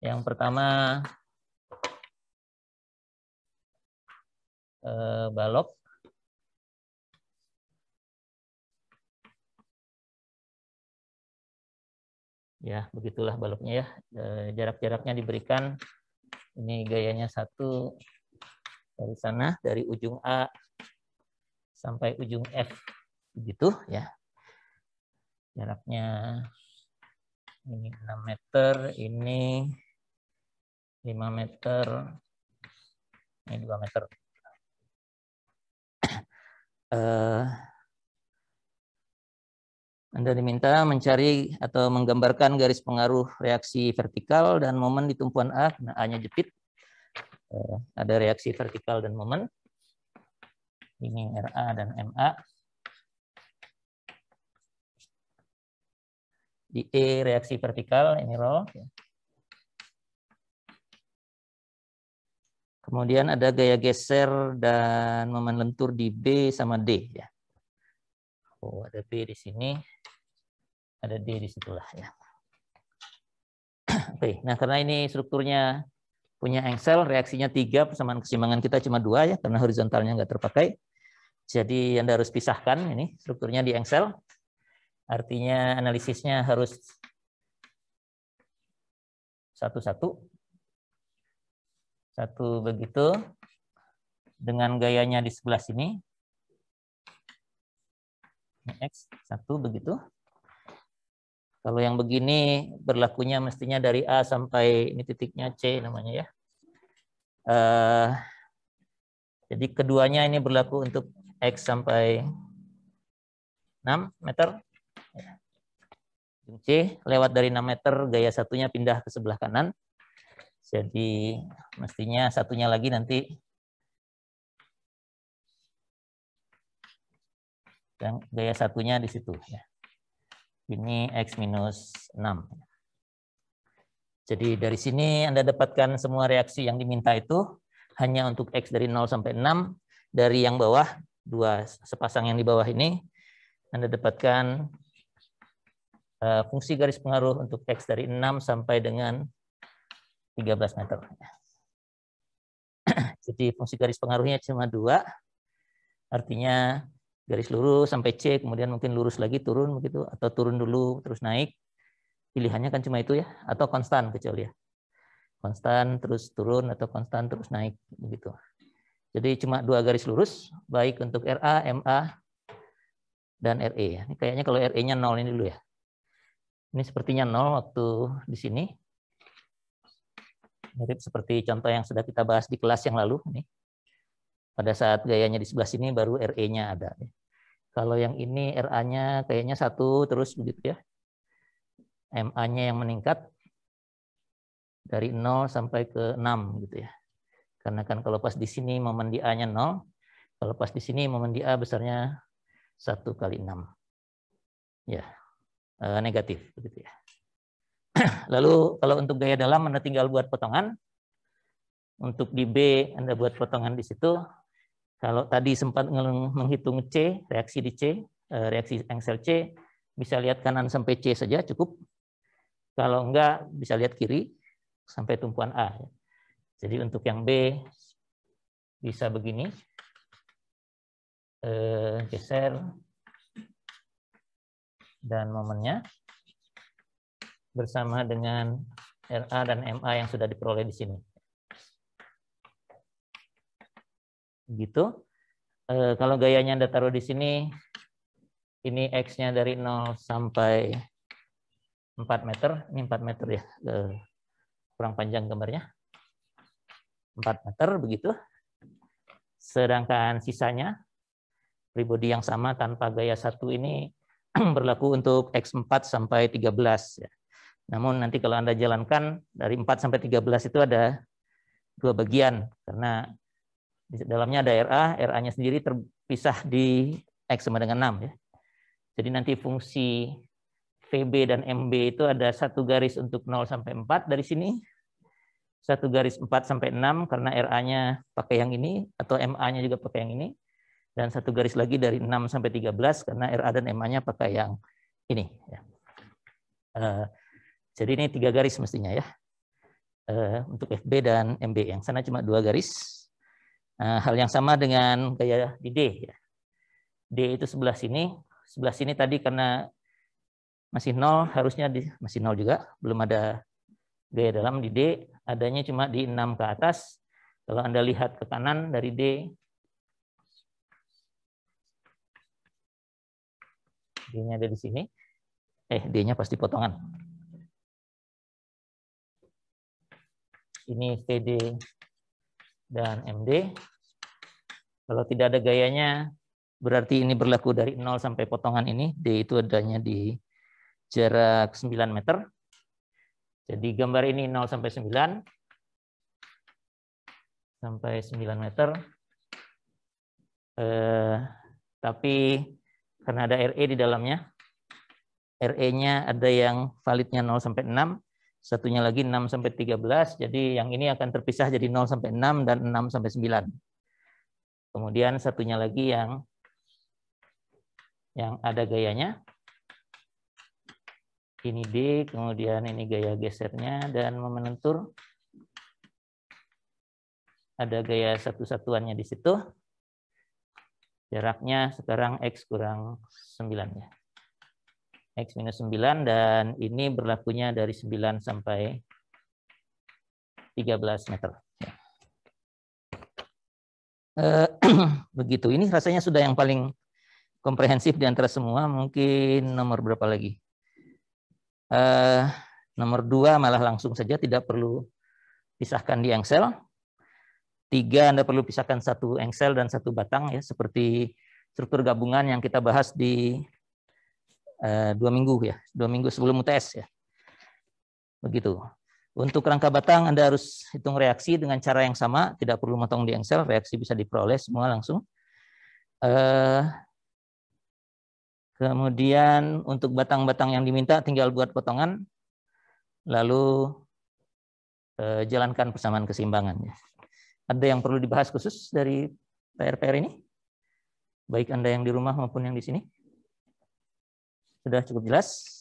Yang pertama eh, balok. Ya, begitulah baloknya ya. Eh, jarak-jaraknya diberikan. Ini gayanya satu dari sana, dari ujung A sampai ujung F. Begitu ya. Jaraknya ini 6 meter, ini 5 meter, ini 2 meter. Eh, anda diminta mencari atau menggambarkan garis pengaruh reaksi vertikal dan momen di tumpuan A. Nah, A-nya jepit. Eh, ada reaksi vertikal dan momen. Ini RA dan MA. Di E reaksi vertikal, ini roll. Kemudian ada gaya geser dan momen lentur di B sama D ya. Oh, ada B di sini, ada D di situlah ya. Oke, nah karena ini strukturnya punya engsel, reaksinya tiga, persamaan kesimbangan kita cuma dua ya, karena horizontalnya nggak terpakai. Jadi Anda harus pisahkan ini strukturnya di engsel. Artinya analisisnya harus satu-satu. Satu begitu dengan gayanya di sebelah sini. X satu begitu. Kalau yang begini berlakunya mestinya dari A sampai ini titiknya C namanya ya. Uh, jadi keduanya ini berlaku untuk X sampai 6 meter. Ya. C lewat dari 6 meter, gaya satunya pindah ke sebelah kanan. Jadi mestinya satunya lagi nanti yang gaya satunya di situ ya. Ini x minus 6. Jadi dari sini Anda dapatkan semua reaksi yang diminta itu hanya untuk x dari 0 sampai 6 dari yang bawah dua sepasang yang di bawah ini Anda dapatkan eh, fungsi garis pengaruh untuk x dari 6 sampai dengan 13 meter. Jadi fungsi garis pengaruhnya cuma dua, artinya garis lurus sampai C, kemudian mungkin lurus lagi turun begitu, atau turun dulu terus naik. Pilihannya kan cuma itu ya, atau konstan kecuali ya. Konstan terus turun atau konstan terus naik begitu. Jadi cuma dua garis lurus, baik untuk RA, MA, dan RE. Ya. Ini kayaknya kalau RE-nya nol ini dulu ya. Ini sepertinya nol waktu di sini mirip seperti contoh yang sudah kita bahas di kelas yang lalu. Nih. Pada saat gayanya di sebelah sini baru RE-nya ada. Kalau yang ini RA-nya kayaknya satu terus begitu ya. MA-nya yang meningkat dari 0 sampai ke 6 gitu ya. Karena kan kalau pas di sini momen di A-nya 0, kalau pas di sini momen di A besarnya 1 kali 6. Ya, eh, negatif begitu ya. Lalu kalau untuk gaya dalam Anda tinggal buat potongan. Untuk di B Anda buat potongan di situ. Kalau tadi sempat menghitung C, reaksi di C, eh, reaksi engsel C, bisa lihat kanan sampai C saja cukup. Kalau enggak bisa lihat kiri sampai tumpuan A. Jadi untuk yang B bisa begini. Eh, geser dan momennya bersama dengan RA dan MA yang sudah diperoleh di sini. Gitu. E, kalau gayanya Anda taruh di sini, ini X-nya dari 0 sampai 4 meter. Ini 4 meter ya, e, kurang panjang gambarnya. 4 meter begitu. Sedangkan sisanya, pribadi yang sama tanpa gaya satu ini berlaku untuk X4 sampai 13. Ya. Namun nanti kalau Anda jalankan dari 4 sampai 13 itu ada dua bagian karena di dalamnya ada RA, RA-nya sendiri terpisah di X sama dengan 6 ya. Jadi nanti fungsi VB dan MB itu ada satu garis untuk 0 sampai 4 dari sini, satu garis 4 sampai 6 karena RA-nya pakai yang ini atau MA-nya juga pakai yang ini dan satu garis lagi dari 6 sampai 13 karena RA dan MA-nya pakai yang ini ya. Uh, jadi ini tiga garis mestinya ya. Eh, untuk FB dan MB. Yang sana cuma dua garis. Eh, hal yang sama dengan gaya di D. Ya. D itu sebelah sini. Sebelah sini tadi karena masih nol, harusnya di, masih nol juga. Belum ada gaya dalam di D. Adanya cuma di 6 ke atas. Kalau Anda lihat ke kanan dari D, D-nya ada di sini. Eh, D-nya pasti potongan. ini TD dan MD. Kalau tidak ada gayanya, berarti ini berlaku dari 0 sampai potongan ini. D itu adanya di jarak 9 meter. Jadi gambar ini 0 sampai 9. Sampai 9 meter. Eh, tapi karena ada RE di dalamnya, RE-nya ada yang validnya 0 sampai 6, satunya lagi 6 sampai 13, jadi yang ini akan terpisah jadi 0 sampai 6 dan 6 sampai 9. Kemudian satunya lagi yang yang ada gayanya. Ini D, kemudian ini gaya gesernya dan memenentur. Ada gaya satu-satuannya di situ. Jaraknya sekarang X kurang 9 ya. X minus 9 dan ini berlakunya dari 9 sampai 13 meter. Eh, begitu, ini rasanya sudah yang paling komprehensif di antara semua. Mungkin nomor berapa lagi? Eh, nomor dua malah langsung saja tidak perlu pisahkan di engsel. Tiga Anda perlu pisahkan satu engsel dan satu batang ya seperti struktur gabungan yang kita bahas di Eh, dua minggu ya, dua minggu sebelum UTS ya. Begitu. Untuk rangka batang Anda harus hitung reaksi dengan cara yang sama, tidak perlu motong di engsel, reaksi bisa diperoleh semua langsung. Eh, kemudian untuk batang-batang yang diminta tinggal buat potongan, lalu eh, jalankan persamaan keseimbangan. Ya. Ada yang perlu dibahas khusus dari PR-PR ini? Baik Anda yang di rumah maupun yang di sini? Sudah cukup jelas?